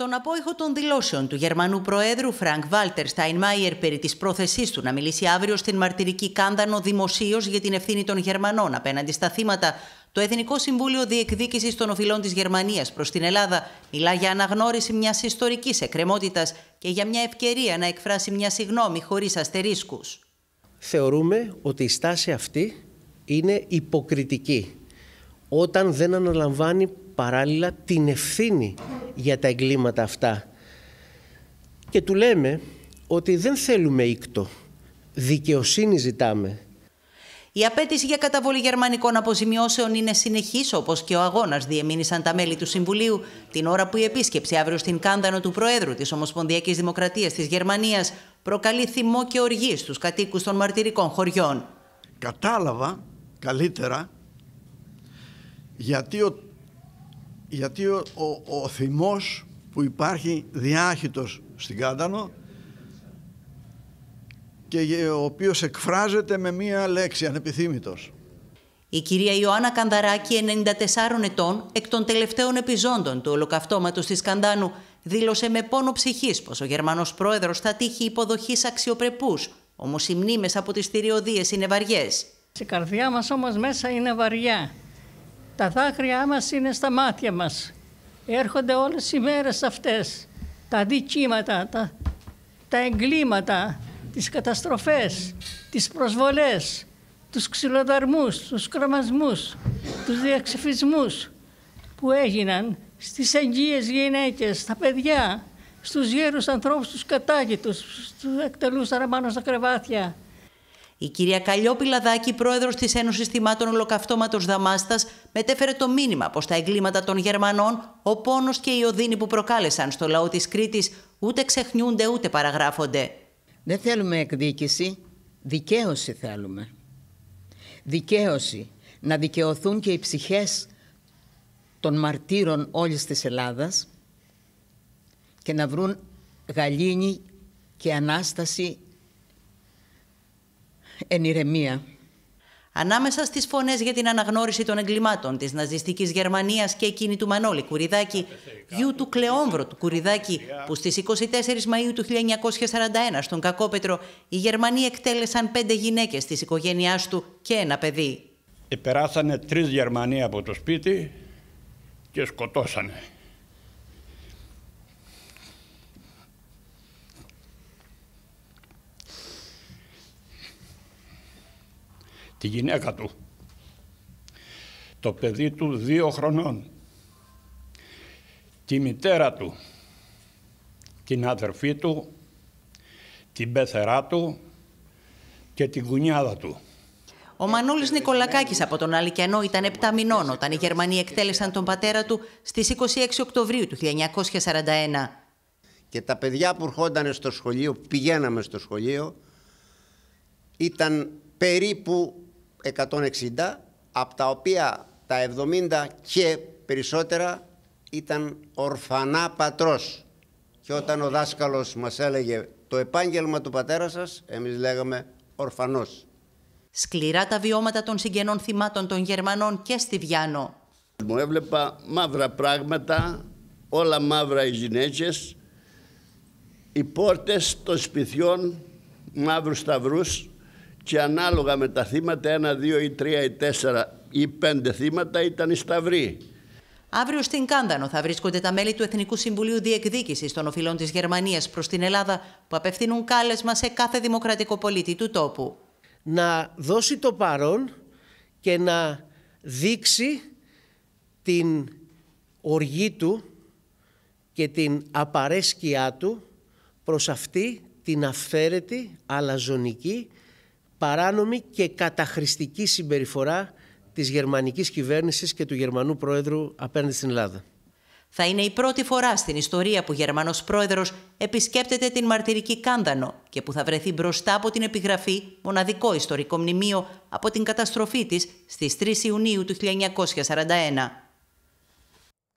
Στον απόϊχο των δηλώσεων του Γερμανού Προέδρου Φρανκ Βάλτερ Στάινμαϊερ περί της πρόθεσής του να μιλήσει αύριο στην μαρτυρική Κάνδανο δημοσίως για την ευθύνη των Γερμανών απέναντι στα θύματα, το Εθνικό Συμβούλιο Διεκδίκησης των Οφειλών της Γερμανίας προς την Ελλάδα μιλά για αναγνώριση μιας ιστορικής εκκρεμότητας και για μια ευκαιρία να εκφράσει μια συγγνώμη χωρίς αστερίσκους. Θεωρούμε ότι η στάση αυτή είναι υποκριτική όταν δεν αναλαμβάνει παράλληλα την ευθύνη για τα εγκλήματα αυτά. Και του λέμε ότι δεν θέλουμε ίκτο, δικαιοσύνη ζητάμε. Η απέτηση για καταβολή γερμανικών αποζημιώσεων είναι συνεχής, όπως και ο αγώνας, διεμήνυσαν τα μέλη του Συμβουλίου, την ώρα που η επίσκεψη αύριο στην Κάντανο του Προέδρου της Ομοσπονδιακής Δημοκρατίας της Γερμανίας προκαλεί θυμό και οργή στους κατοίκους των μαρτυρικών χωριών. Κατάλαβα καλύτερα γιατί ο γιατί ο, ο, ο θυμός που υπάρχει διάχυτος στην Κάντανο και ο οποίος εκφράζεται με μία λέξη ανεπιθύμητος. Η κυρία Ιωάννα Κανδαράκη, 94 ετών, εκ των τελευταίων επιζώντων του ολοκαυτώματος της Καντάνου, δήλωσε με πόνο ψυχής πως ο Γερμανός πρόεδρος θα τύχει υποδοχής αξιοπρεπούς, όμως οι μνήμες από τις θηριωδίες είναι βαριές. Η καρδιά μας όμως μέσα είναι βαριά. Τα δάκρυά μας είναι στα μάτια μας. Έρχονται όλες οι μέρες αυτές. Τα δικήματα, τα, τα εγκλήματα, τις καταστροφές, τις προσβολές, τους ξυλοδαρμούς, τους κραμασμούς, τους διαξυφισμούς που έγιναν στις εγγύες γυναίκες, στα παιδιά, στους γέρους ανθρώπους, του κατάγητους, τους εκτελούσαν πάνω στα κρεβάτια. Η κυρία Καλλιόπη Λαδάκη, πρόεδρος της Ένωσης Θυμάτων Ολοκαυτώματος Δαμάστας, μετέφερε το μήνυμα πως τα εγκλήματα των Γερμανών, ο πόνος και η οδύνη που προκάλεσαν στο λαό της Κρήτης ούτε ξεχνιούνται ούτε παραγράφονται. Δεν θέλουμε εκδίκηση, δικαίωση θέλουμε. Δικαίωση, να δικαιωθούν και οι ψυχές των μαρτύρων όλης της Ελλάδας και να βρουν γαλήνη και ανάσταση εν ηρεμία. Ανάμεσα στις φωνές για την αναγνώριση των εγκλημάτων της ναζιστικής Γερμανίας και εκείνη του Μανώλη Κουριδάκη, γιου του Κλεόμβρο του Κουριδάκη, που στις 24 Μαου του 1941 στον Κακόπετρο οι Γερμανοί εκτέλεσαν πέντε γυναίκες της οικογένειάς του και ένα παιδί. Περάσανε τρεις Γερμανοί από το σπίτι και σκοτώσανε. τη γυναίκα του. Το παιδί του δύο χρονών, τη μητέρα του, την αδερφή του, την πεθερά του και την κουνιάδα του. Ο Μανώλης Νικολακάκης από τον Αλικιανό ήταν 7 μηνών όταν οι Γερμανοί εκτέλεσαν τον πατέρα του στις 26 Οκτωβρίου του 1941. Και τα παιδιά που ερχόταν στο σχολείο, πηγαίναμε στο σχολείο, ήταν περίπου 160, από τα οποία τα 70 και περισσότερα ήταν ορφανά πατρός. Και όταν ο δάσκαλος μας έλεγε το επάγγελμα του πατέρα σας, εμείς λέγαμε ορφανός. Σκληρά τα βιώματα των συγγενών θυμάτων των Γερμανών και στη Βιάνο. Μου έβλεπα μαύρα πράγματα, όλα μαύρα οι γυναίκες, οι πόρτες των σπιτιών μαύρους σταυρούς, και ανάλογα με τα θύματα, ένα, δύο ή τρία ή τέσσερα ή πέντε θύματα ήταν οι σταυροί. Αύριο στην Κάντανο θα βρίσκονται τα μέλη του Εθνικού Συμβουλίου Διεκδίκησης των Οφειλών της Γερμανίας προς την Ελλάδα, που απευθύνουν κάλεσμα σε κάθε δημοκρατικό πολίτη του τόπου. Να δώσει το παρόν και να δείξει την οργή του και την απαρέσκειά του προς αυτή την αυθαίρετη, αλαζονική παράνομη και καταχρηστική συμπεριφορά της γερμανικής κυβέρνησης και του γερμανού πρόεδρου απέναντι στην Ελλάδα. Θα είναι η πρώτη φορά στην ιστορία που γερμανός πρόεδρος επισκέπτεται την μαρτυρική Κάντανο και που θα βρεθεί μπροστά από την επιγραφή μοναδικό ιστορικό μνημείο από την καταστροφή της στις 3 Ιουνίου του 1941.